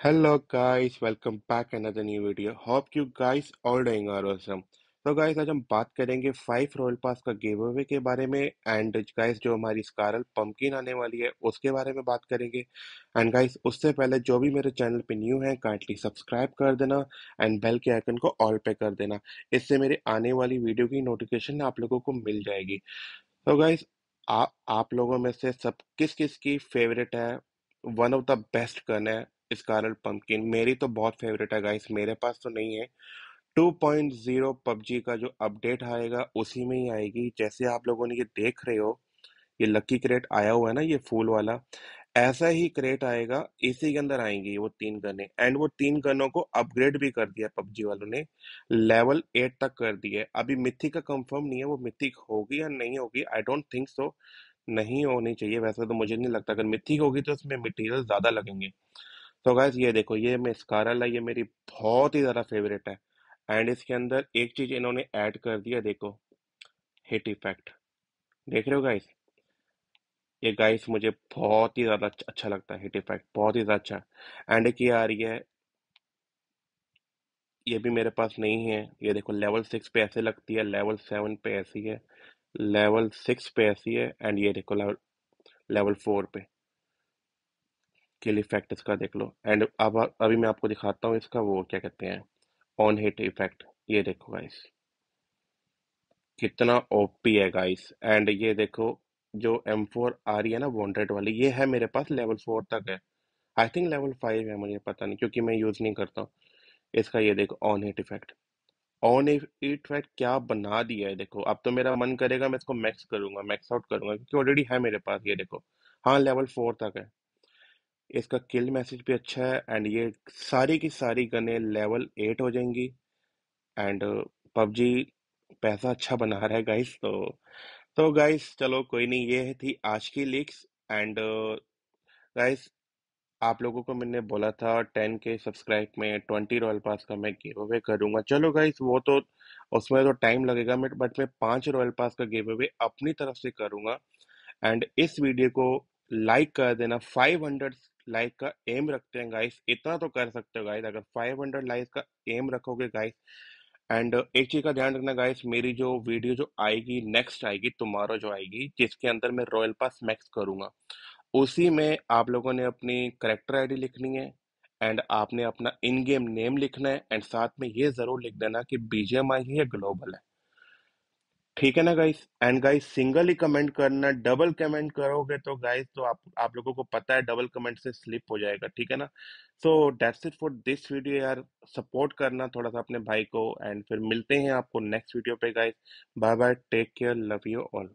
Hello guys, welcome back another new video. Hope you guys all doing are awesome. तो so आज हम बात करेंगे फाइव रॉयल पास का गेव अवे के बारे में एंड गाइस जो हमारी स्कारल पम्पकिन आने वाली है उसके बारे में बात करेंगे एंड गाइस उससे पहले जो भी मेरे चैनल पे न्यू है काइंडली सब्सक्राइब कर देना एंड बेल के आइकन को ऑल पे कर देना इससे मेरे आने वाली वीडियो की नोटिफिकेशन आप लोगों को मिल जाएगी तो so गाइस आप लोगों में से सब किस किस की फेवरेट है one of the best gun है इस स्कारल पंपकिन मेरी तो बहुत फेवरेट है गाइस मेरे पास तो नहीं है 2.0 पॉइंट पबजी का जो अपडेट आएगा उसी में ही आएगी जैसे आप लोगों ने ये देख रहे हो ये लकी क्रेट आया हुआ है ना ये फूल वाला ऐसा ही क्रेट आएगा इसी के अंदर आएंगी वो तीन गने एंड वो तीन गनों को अपग्रेड भी कर दिया पबजी वालों ने लेवल एट तक कर दिया अभी मिथिक का कंफर्म नहीं है वो मिथिक होगी या नहीं होगी आई डोंट थिंक सो नहीं होनी चाहिए वैसे तो मुझे नहीं लगता अगर मिट्टी होगी तो उसमें मटेरियल ज़्यादा लगेंगे तो गाइस ये देखो ये मैं है ये मेरी बहुत ही ज़्यादा फेवरेट है एंड इसके अंदर एक चीज़ इन्होंने ऐड कर दिया देखो हिट इफेक्ट देख रहे हो गाइस ये गाइस मुझे बहुत ही ज़्यादा अच्छा, अच्छा लगता है हिट इफेक्ट बहुत ही ज़्यादा अच्छा एंड ये आ रही है ये भी मेरे पास नहीं है ये देखो लेवल सिक्स पे ऐसे लगती है लेवल सेवन पे ऐसी है लेवल सिक्स पे ऐसी है एंड ये देखो लेवल लेवल फोर पे के लिए इफेक्ट इसका देख लो एंड अब अभी मैं आपको दिखाता हूँ इसका वो क्या कहते हैं ऑन हिट इफेक्ट ये देखो गाइस कितना ओपी है गाइस एंड ये देखो जो एम फोर आ रही है ना वॉन्टेड वाली ये है मेरे पास लेवल फोर तक है आई थिंक लेवल फाइव है मुझे पता नहीं क्योंकि मैं यूज़ नहीं करता इसका ये देखो ऑन हिट इफेक्ट ऑन एट फैट क्या बना दिया है देखो अब तो मेरा मन करेगा मैं इसको मैक्स करूंगा मैक्स आउट करूंगा क्योंकि ऑलरेडी है मेरे पास ये देखो हाँ लेवल फोर तक है इसका किल मैसेज भी अच्छा है एंड ये सारी की सारी गने लेवल एट हो जाएंगी एंड पबजी पैसा अच्छा बना रहा है गाइस तो तो गाइस चलो कोई नहीं ये थी आज की लीक्स एंड गाइस आप लोगों को मैंने बोला था टेन के सब्सक्राइब में ट्वेंटी रॉयल पास का मैं गिव अवे करूंगा चलो गाइस वो तो उसमें तो टाइम लगेगा मैं बट मैं पांच रॉयल पास का गिव अवे अपनी तरफ से करूंगा एंड इस वीडियो को लाइक कर देना फाइव हंड्रेड लाइक का एम रखते हैं गाइस इतना तो कर सकते हो गाइस अगर फाइव हंड्रेड लाइक का एम रखोगे गाइस एंड एक चीज़ का ध्यान रखना गाइस मेरी जो वीडियो जो आएगी नेक्स्ट आएगी तुम्हारा जो आएगी जिसके अंदर मैं रॉयल पास मैक्स करूंगा उसी में आप लोगों ने अपनी करेक्टर आईडी लिखनी है एंड आपने अपना इन गेम नेम लिखना है एंड साथ में ये ज़रूर लिख देना कि बीजेम आई है या ग्लोबल है ठीक है ना गाइस एंड गाइस सिंगल ही कमेंट करना डबल कमेंट करोगे तो गाइस तो आप आप लोगों को पता है डबल कमेंट से स्लिप हो जाएगा ठीक है ना so that's it for this video यार सपोर्ट करना थोड़ा सा अपने भाई को एंड फिर मिलते हैं आपको नेक्स्ट वीडियो पे guys bye bye take care love you all